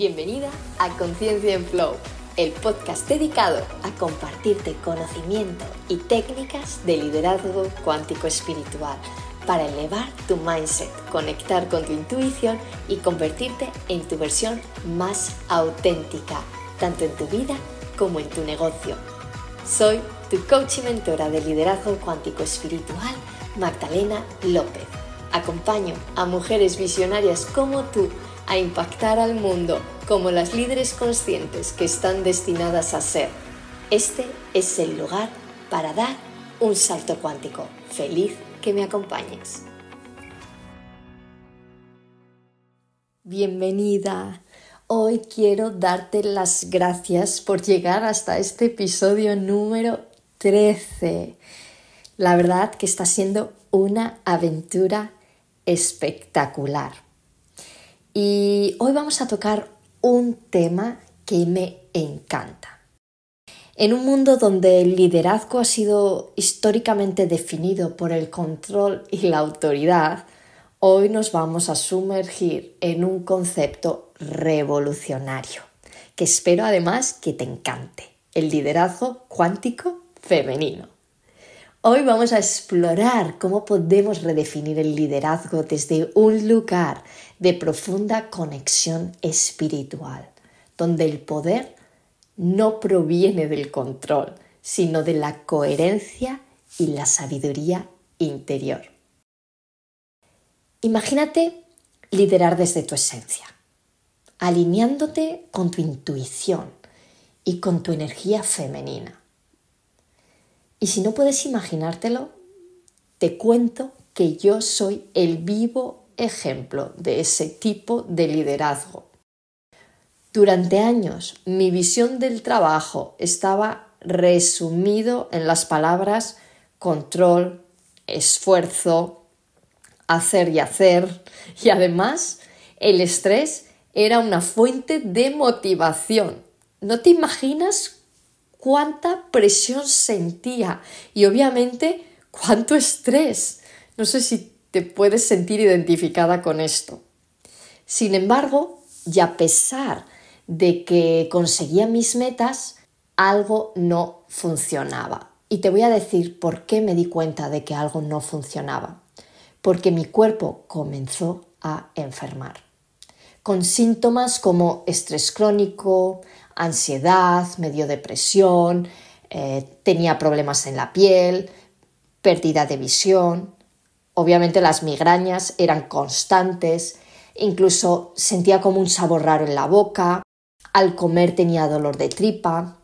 Bienvenida a Conciencia en Flow, el podcast dedicado a compartirte conocimiento y técnicas de liderazgo cuántico espiritual para elevar tu mindset, conectar con tu intuición y convertirte en tu versión más auténtica, tanto en tu vida como en tu negocio. Soy tu coach y mentora de liderazgo cuántico espiritual, Magdalena López. Acompaño a mujeres visionarias como tú a impactar al mundo como las líderes conscientes que están destinadas a ser. Este es el lugar para dar un salto cuántico. Feliz que me acompañes. Bienvenida. Hoy quiero darte las gracias por llegar hasta este episodio número 13. La verdad que está siendo una aventura espectacular y hoy vamos a tocar un tema que me encanta. En un mundo donde el liderazgo ha sido históricamente definido por el control y la autoridad, hoy nos vamos a sumergir en un concepto revolucionario, que espero además que te encante, el liderazgo cuántico femenino. Hoy vamos a explorar cómo podemos redefinir el liderazgo desde un lugar de profunda conexión espiritual, donde el poder no proviene del control, sino de la coherencia y la sabiduría interior. Imagínate liderar desde tu esencia, alineándote con tu intuición y con tu energía femenina y si no puedes imaginártelo, te cuento que yo soy el vivo ejemplo de ese tipo de liderazgo. Durante años mi visión del trabajo estaba resumido en las palabras control, esfuerzo, hacer y hacer. Y además, el estrés era una fuente de motivación. ¿No te imaginas cuánta presión sentía y obviamente cuánto estrés. No sé si te puedes sentir identificada con esto. Sin embargo, y a pesar de que conseguía mis metas, algo no funcionaba. Y te voy a decir por qué me di cuenta de que algo no funcionaba. Porque mi cuerpo comenzó a enfermar, con síntomas como estrés crónico, ansiedad, medio depresión, eh, tenía problemas en la piel, pérdida de visión. Obviamente las migrañas eran constantes, incluso sentía como un sabor raro en la boca, al comer tenía dolor de tripa.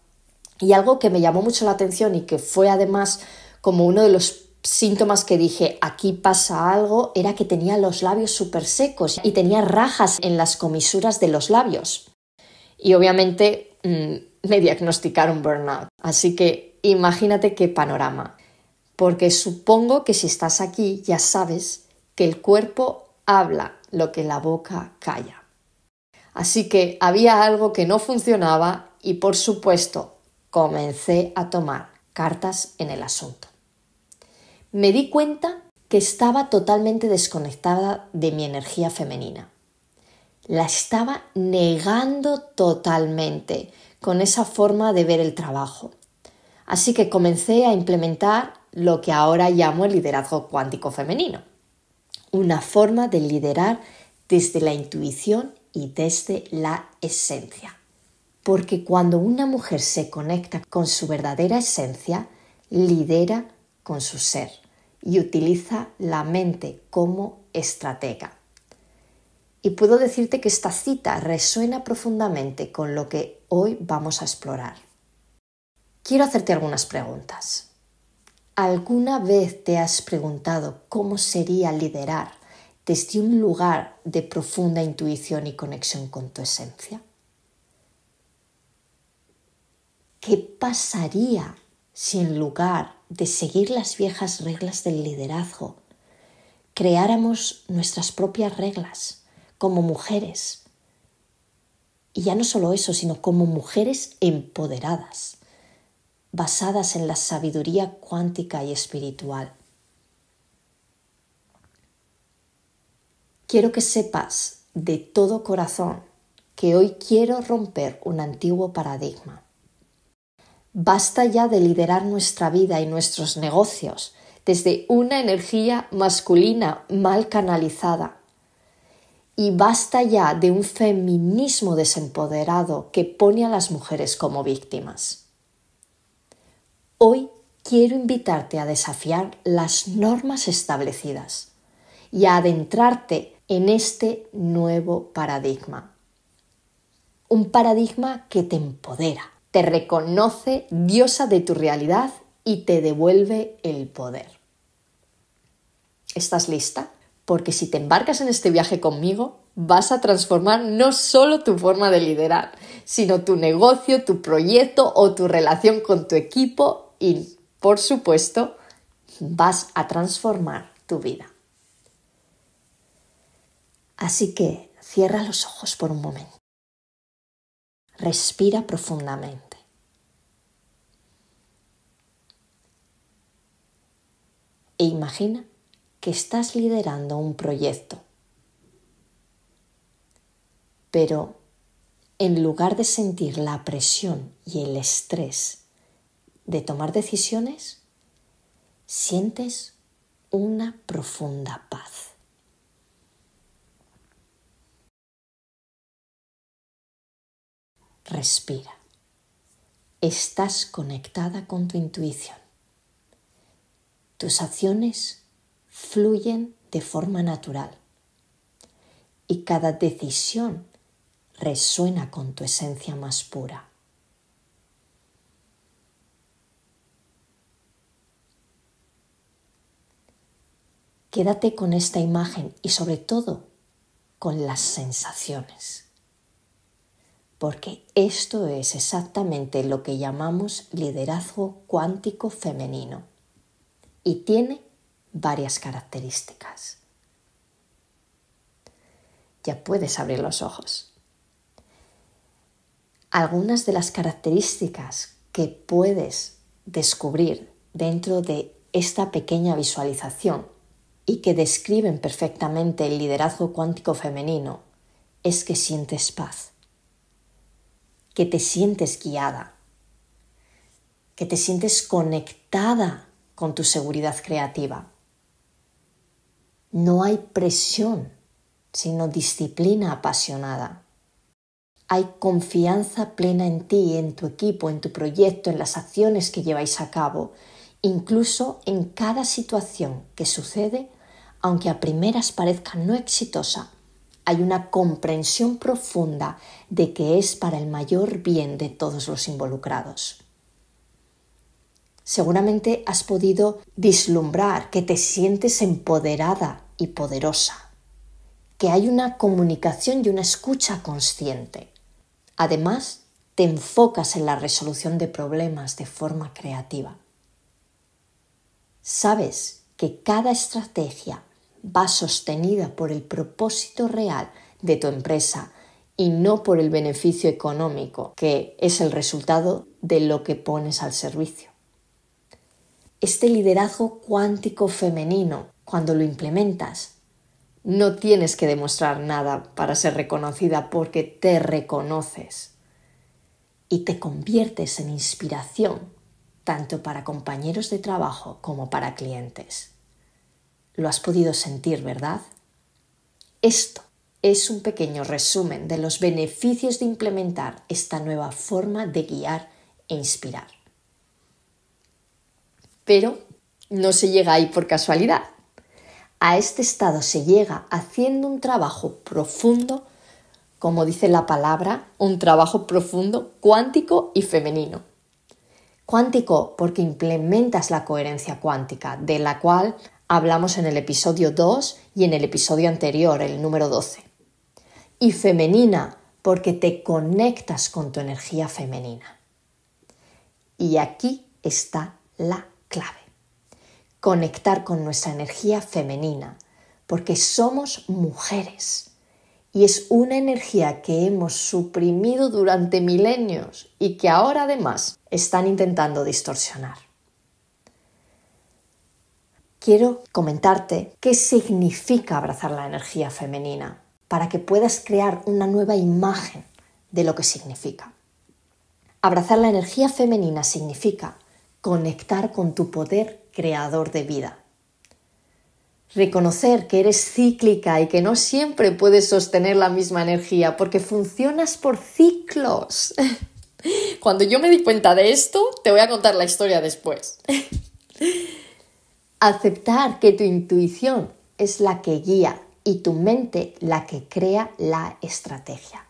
Y algo que me llamó mucho la atención y que fue además como uno de los síntomas que dije aquí pasa algo era que tenía los labios súper secos y tenía rajas en las comisuras de los labios y obviamente mm, me diagnosticaron burnout. Así que imagínate qué panorama. Porque supongo que si estás aquí ya sabes que el cuerpo habla lo que la boca calla. Así que había algo que no funcionaba y por supuesto comencé a tomar cartas en el asunto. Me di cuenta que estaba totalmente desconectada de mi energía femenina la estaba negando totalmente con esa forma de ver el trabajo. Así que comencé a implementar lo que ahora llamo el liderazgo cuántico femenino, una forma de liderar desde la intuición y desde la esencia. Porque cuando una mujer se conecta con su verdadera esencia, lidera con su ser y utiliza la mente como estratega y puedo decirte que esta cita resuena profundamente con lo que hoy vamos a explorar. Quiero hacerte algunas preguntas. ¿Alguna vez te has preguntado cómo sería liderar desde un lugar de profunda intuición y conexión con tu esencia? ¿Qué pasaría si en lugar de seguir las viejas reglas del liderazgo creáramos nuestras propias reglas? como mujeres. Y ya no solo eso, sino como mujeres empoderadas, basadas en la sabiduría cuántica y espiritual. Quiero que sepas de todo corazón que hoy quiero romper un antiguo paradigma. Basta ya de liderar nuestra vida y nuestros negocios desde una energía masculina mal canalizada, y basta ya de un feminismo desempoderado que pone a las mujeres como víctimas. Hoy quiero invitarte a desafiar las normas establecidas y a adentrarte en este nuevo paradigma. Un paradigma que te empodera, te reconoce diosa de tu realidad y te devuelve el poder. ¿Estás lista? porque si te embarcas en este viaje conmigo, vas a transformar no solo tu forma de liderar, sino tu negocio, tu proyecto o tu relación con tu equipo y, por supuesto, vas a transformar tu vida. Así que cierra los ojos por un momento. Respira profundamente. E imagina que estás liderando un proyecto. Pero en lugar de sentir la presión y el estrés de tomar decisiones, sientes una profunda paz. Respira. Estás conectada con tu intuición. Tus acciones fluyen de forma natural y cada decisión resuena con tu esencia más pura. Quédate con esta imagen y sobre todo con las sensaciones, porque esto es exactamente lo que llamamos liderazgo cuántico femenino y tiene varias características. Ya puedes abrir los ojos. Algunas de las características que puedes descubrir dentro de esta pequeña visualización y que describen perfectamente el liderazgo cuántico femenino es que sientes paz, que te sientes guiada, que te sientes conectada con tu seguridad creativa, no hay presión, sino disciplina apasionada. Hay confianza plena en ti, en tu equipo, en tu proyecto, en las acciones que lleváis a cabo, incluso en cada situación que sucede, aunque a primeras parezca no exitosa. Hay una comprensión profunda de que es para el mayor bien de todos los involucrados seguramente has podido vislumbrar que te sientes empoderada y poderosa, que hay una comunicación y una escucha consciente. Además, te enfocas en la resolución de problemas de forma creativa. Sabes que cada estrategia va sostenida por el propósito real de tu empresa y no por el beneficio económico, que es el resultado de lo que pones al servicio este liderazgo cuántico femenino cuando lo implementas. No tienes que demostrar nada para ser reconocida porque te reconoces y te conviertes en inspiración tanto para compañeros de trabajo como para clientes. Lo has podido sentir, ¿verdad? Esto es un pequeño resumen de los beneficios de implementar esta nueva forma de guiar e inspirar pero no se llega ahí por casualidad. A este estado se llega haciendo un trabajo profundo, como dice la palabra, un trabajo profundo, cuántico y femenino. Cuántico porque implementas la coherencia cuántica, de la cual hablamos en el episodio 2 y en el episodio anterior, el número 12. Y femenina porque te conectas con tu energía femenina. Y aquí está la clave. Conectar con nuestra energía femenina, porque somos mujeres. Y es una energía que hemos suprimido durante milenios y que ahora además están intentando distorsionar. Quiero comentarte qué significa abrazar la energía femenina para que puedas crear una nueva imagen de lo que significa. Abrazar la energía femenina significa conectar con tu poder creador de vida. Reconocer que eres cíclica y que no siempre puedes sostener la misma energía porque funcionas por ciclos. Cuando yo me di cuenta de esto, te voy a contar la historia después. Aceptar que tu intuición es la que guía y tu mente la que crea la estrategia.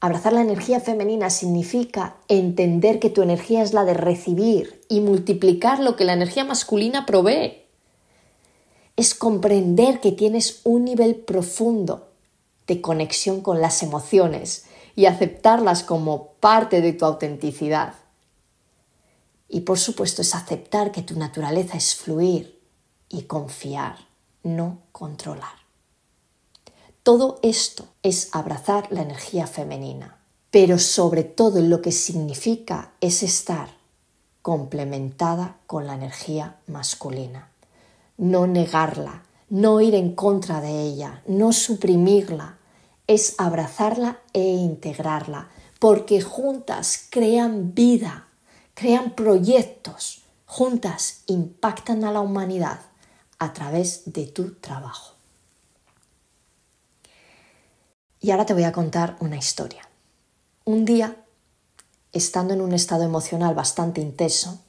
Abrazar la energía femenina significa entender que tu energía es la de recibir y multiplicar lo que la energía masculina provee. Es comprender que tienes un nivel profundo de conexión con las emociones y aceptarlas como parte de tu autenticidad. Y por supuesto es aceptar que tu naturaleza es fluir y confiar, no controlar. Todo esto es abrazar la energía femenina, pero sobre todo lo que significa es estar complementada con la energía masculina. No negarla, no ir en contra de ella, no suprimirla, es abrazarla e integrarla, porque juntas crean vida, crean proyectos, juntas impactan a la humanidad a través de tu trabajo. Y ahora te voy a contar una historia. Un día, estando en un estado emocional bastante intenso,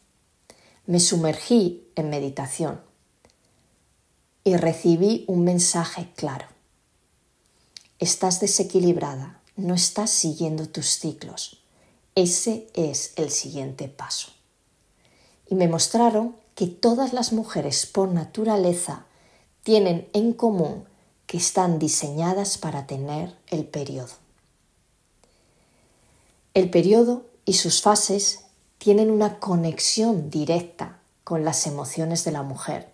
me sumergí en meditación y recibí un mensaje claro. Estás desequilibrada, no estás siguiendo tus ciclos. Ese es el siguiente paso. Y me mostraron que todas las mujeres por naturaleza tienen en común que están diseñadas para tener el periodo. El periodo y sus fases tienen una conexión directa con las emociones de la mujer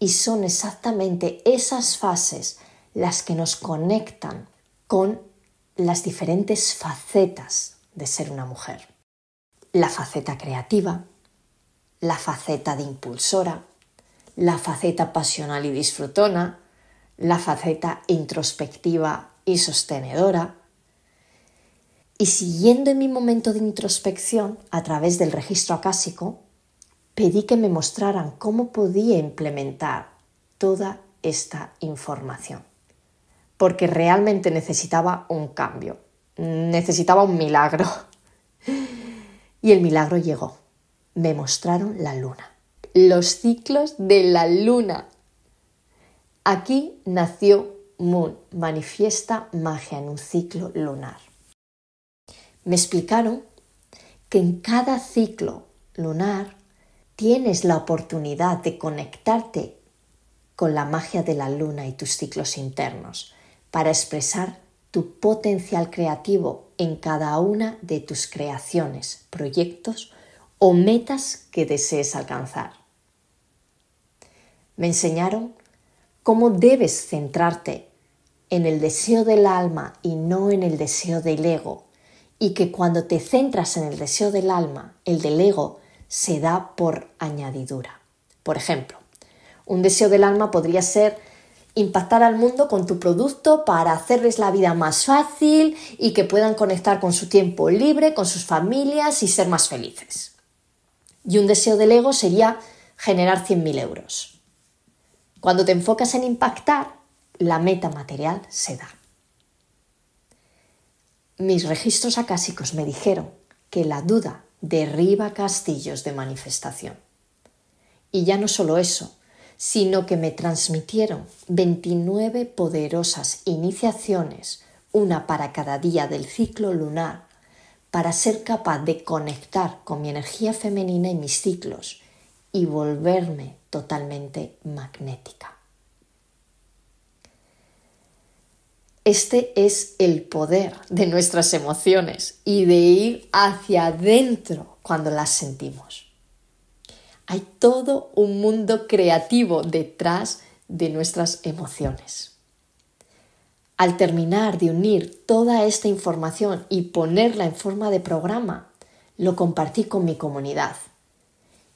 y son exactamente esas fases las que nos conectan con las diferentes facetas de ser una mujer. La faceta creativa, la faceta de impulsora, la faceta pasional y disfrutona, la faceta introspectiva y sostenedora, y siguiendo en mi momento de introspección a través del registro acásico, pedí que me mostraran cómo podía implementar toda esta información. Porque realmente necesitaba un cambio, necesitaba un milagro. Y el milagro llegó. Me mostraron la luna. Los ciclos de la luna. Aquí nació Moon, manifiesta magia en un ciclo lunar. Me explicaron que en cada ciclo lunar tienes la oportunidad de conectarte con la magia de la luna y tus ciclos internos para expresar tu potencial creativo en cada una de tus creaciones, proyectos o metas que desees alcanzar. Me enseñaron cómo debes centrarte en el deseo del alma y no en el deseo del ego, y que cuando te centras en el deseo del alma, el del ego se da por añadidura. Por ejemplo, un deseo del alma podría ser impactar al mundo con tu producto para hacerles la vida más fácil y que puedan conectar con su tiempo libre, con sus familias y ser más felices. Y un deseo del ego sería generar 100.000 euros. Cuando te enfocas en impactar, la meta material se da. Mis registros acásicos me dijeron que la duda derriba castillos de manifestación. Y ya no solo eso, sino que me transmitieron 29 poderosas iniciaciones, una para cada día del ciclo lunar, para ser capaz de conectar con mi energía femenina y mis ciclos y volverme totalmente magnética. Este es el poder de nuestras emociones y de ir hacia adentro cuando las sentimos. Hay todo un mundo creativo detrás de nuestras emociones. Al terminar de unir toda esta información y ponerla en forma de programa, lo compartí con mi comunidad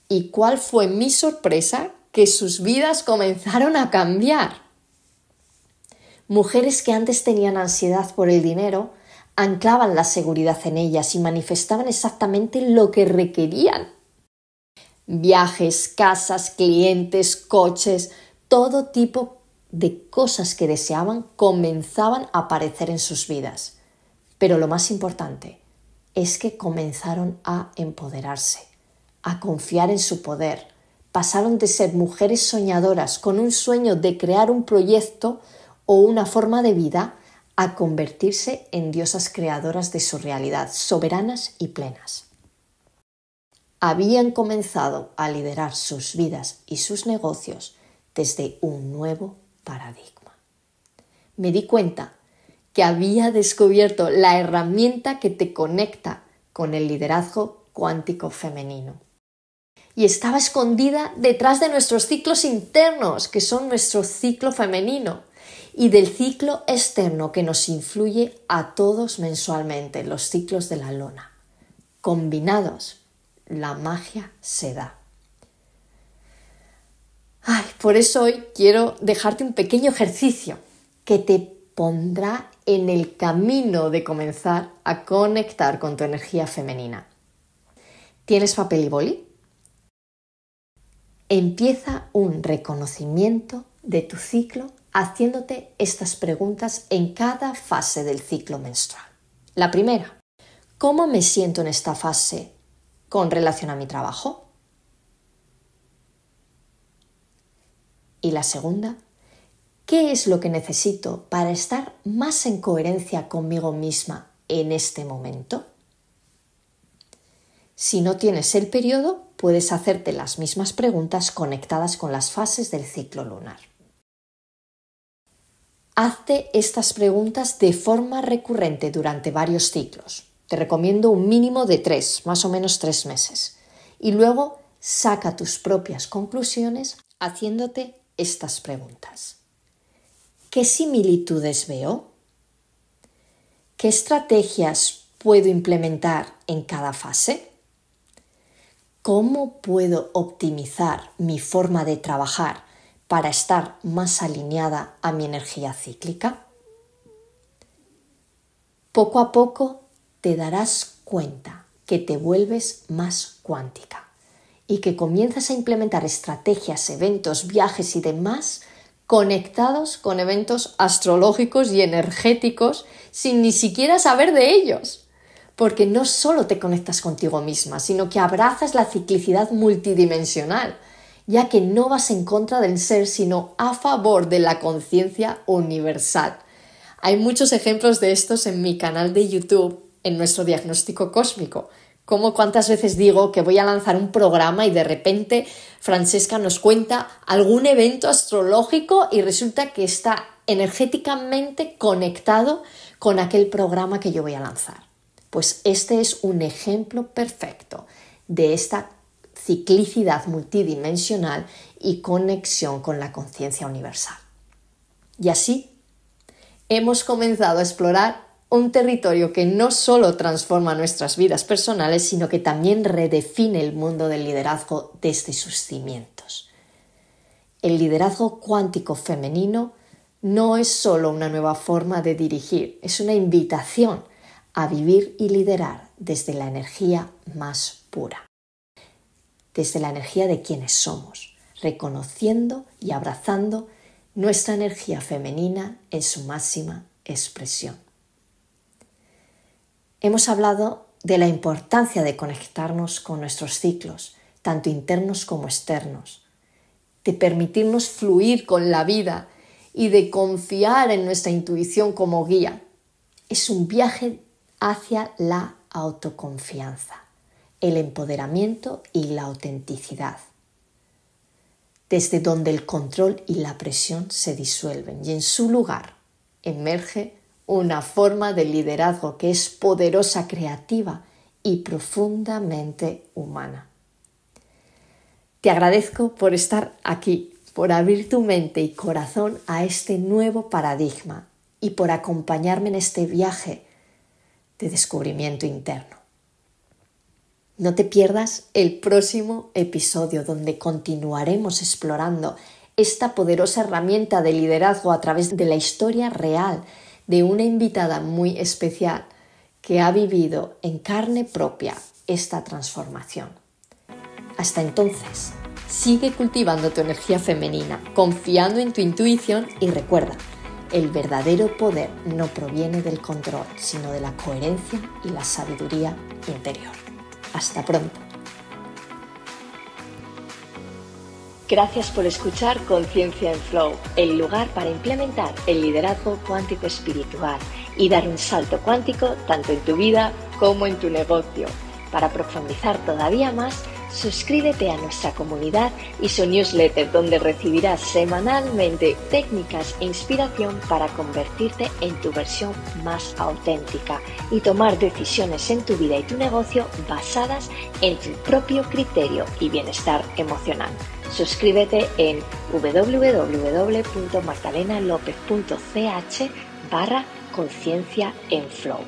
¿Y cuál fue mi sorpresa? Que sus vidas comenzaron a cambiar. Mujeres que antes tenían ansiedad por el dinero, anclaban la seguridad en ellas y manifestaban exactamente lo que requerían. Viajes, casas, clientes, coches, todo tipo de cosas que deseaban comenzaban a aparecer en sus vidas. Pero lo más importante es que comenzaron a empoderarse a confiar en su poder. Pasaron de ser mujeres soñadoras con un sueño de crear un proyecto o una forma de vida a convertirse en diosas creadoras de su realidad, soberanas y plenas. Habían comenzado a liderar sus vidas y sus negocios desde un nuevo paradigma. Me di cuenta que había descubierto la herramienta que te conecta con el liderazgo cuántico femenino y estaba escondida detrás de nuestros ciclos internos, que son nuestro ciclo femenino, y del ciclo externo que nos influye a todos mensualmente, los ciclos de la lona. Combinados, la magia se da. por eso hoy quiero dejarte un pequeño ejercicio que te pondrá en el camino de comenzar a conectar con tu energía femenina. ¿Tienes papel y boli? Empieza un reconocimiento de tu ciclo haciéndote estas preguntas en cada fase del ciclo menstrual. La primera, ¿cómo me siento en esta fase con relación a mi trabajo? Y la segunda, ¿qué es lo que necesito para estar más en coherencia conmigo misma en este momento? Si no tienes el periodo, puedes hacerte las mismas preguntas conectadas con las fases del ciclo lunar. Hazte estas preguntas de forma recurrente durante varios ciclos. Te recomiendo un mínimo de tres, más o menos tres meses. Y luego saca tus propias conclusiones haciéndote estas preguntas. ¿Qué similitudes veo? ¿Qué estrategias puedo implementar en cada fase? ¿Cómo puedo optimizar mi forma de trabajar para estar más alineada a mi energía cíclica? Poco a poco te darás cuenta que te vuelves más cuántica y que comienzas a implementar estrategias, eventos, viajes y demás conectados con eventos astrológicos y energéticos sin ni siquiera saber de ellos porque no solo te conectas contigo misma, sino que abrazas la ciclicidad multidimensional, ya que no vas en contra del ser, sino a favor de la conciencia universal. Hay muchos ejemplos de estos en mi canal de YouTube, en nuestro diagnóstico cósmico. Como cuántas veces digo que voy a lanzar un programa y de repente Francesca nos cuenta algún evento astrológico y resulta que está energéticamente conectado con aquel programa que yo voy a lanzar. Pues este es un ejemplo perfecto de esta ciclicidad multidimensional y conexión con la conciencia universal. Y así, hemos comenzado a explorar un territorio que no solo transforma nuestras vidas personales, sino que también redefine el mundo del liderazgo desde sus cimientos. El liderazgo cuántico femenino no es solo una nueva forma de dirigir, es una invitación a vivir y liderar desde la energía más pura, desde la energía de quienes somos, reconociendo y abrazando nuestra energía femenina en su máxima expresión. Hemos hablado de la importancia de conectarnos con nuestros ciclos, tanto internos como externos, de permitirnos fluir con la vida y de confiar en nuestra intuición como guía. Es un viaje hacia la autoconfianza, el empoderamiento y la autenticidad, desde donde el control y la presión se disuelven y en su lugar emerge una forma de liderazgo que es poderosa, creativa y profundamente humana. Te agradezco por estar aquí, por abrir tu mente y corazón a este nuevo paradigma y por acompañarme en este viaje de descubrimiento interno. No te pierdas el próximo episodio donde continuaremos explorando esta poderosa herramienta de liderazgo a través de la historia real de una invitada muy especial que ha vivido en carne propia esta transformación. Hasta entonces, sigue cultivando tu energía femenina, confiando en tu intuición y recuerda, el verdadero poder no proviene del control, sino de la coherencia y la sabiduría interior. Hasta pronto. Gracias por escuchar Conciencia en Flow, el lugar para implementar el liderazgo cuántico espiritual y dar un salto cuántico tanto en tu vida como en tu negocio. Para profundizar todavía más, suscríbete a nuestra comunidad y su newsletter donde recibirás semanalmente técnicas e inspiración para convertirte en tu versión más auténtica y tomar decisiones en tu vida y tu negocio basadas en tu propio criterio y bienestar emocional. Suscríbete en www.magdalenalopez.ch barra conciencia en flow.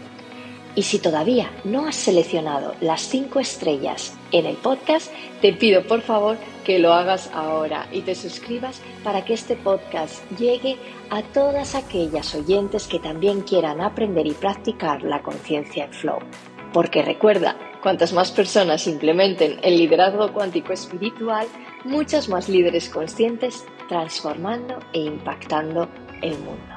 Y si todavía no has seleccionado las cinco estrellas en el podcast, te pido por favor que lo hagas ahora y te suscribas para que este podcast llegue a todas aquellas oyentes que también quieran aprender y practicar la conciencia en flow. Porque recuerda, cuantas más personas implementen el liderazgo cuántico espiritual, muchas más líderes conscientes transformando e impactando el mundo.